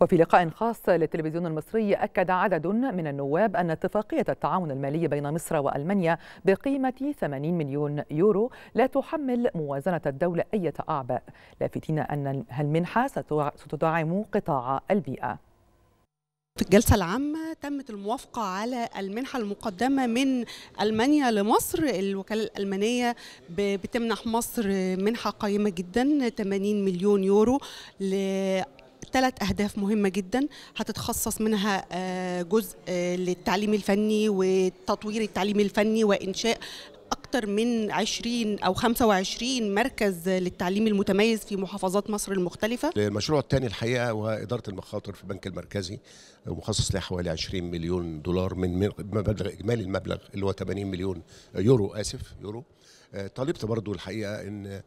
وفي لقاء خاص للتلفزيون المصري أكد عدد من النواب أن اتفاقية التعاون المالي بين مصر وألمانيا بقيمة 80 مليون يورو لا تحمل موازنة الدولة أي أعباء لافتين أن المنحة ستدعم قطاع البيئة في الجلسة العامة تمت الموافقة على المنحة المقدمة من ألمانيا لمصر الوكالة الألمانية بتمنح مصر منحة قيمة جدا 80 مليون يورو ثلاث أهداف مهمة جدا هتتخصص منها آه، جزء آه، للتعليم الفني وتطوير التعليم الفني وإنشاء أكثر من 20 أو 25 مركز للتعليم المتميز في محافظات مصر المختلفة المشروع الثاني الحقيقة هو إدارة المخاطر في البنك المركزي مخصص له حوالي 20 مليون دولار من مبلغ إجمالي المبلغ اللي هو 80 مليون يورو آسف يورو آه، طالبت برضو الحقيقة أن آه،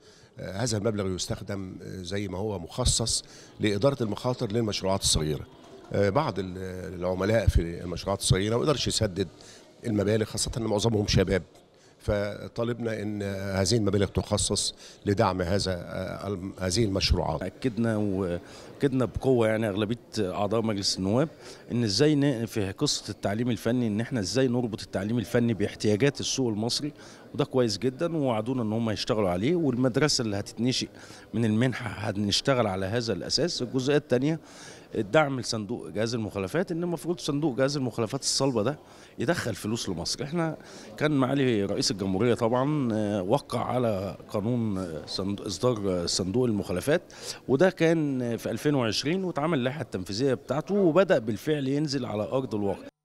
هذا المبلغ يستخدم آه، زي ما هو مخصص لإدارة المخاطر للمشروعات الصغيرة بعض العملاء في المشروعات الصغيرة ما يقدرش يسدد المبالغ خاصة ان معظمهم شباب فطالبنا ان هذه المبالغ تخصص لدعم هذا آه، هذه المشروعات اكدنا واكدنا بقوه يعني اغلبيه اعضاء مجلس النواب ان ازاي في قصه التعليم الفني ان احنا ازاي نربط التعليم الفني باحتياجات السوق المصري وده كويس جدا ووعدونا ان هم يشتغلوا عليه والمدرسه اللي هتتنشئ من المنحه هنشتغل على هذا الاساس الجزئيه الثانيه الدعم لصندوق جهاز المخالفات ان المفروض صندوق جهاز المخالفات الصلبه ده يدخل فلوس لمصر احنا كان معالي رئيس الجمهوريه طبعا آه، وقع على قانون آه، اصدار آه، صندوق المخالفات وده كان في 2020 واتعمل اللائحه التنفيذيه بتاعته وبدا بالفعل ينزل على ارض الواقع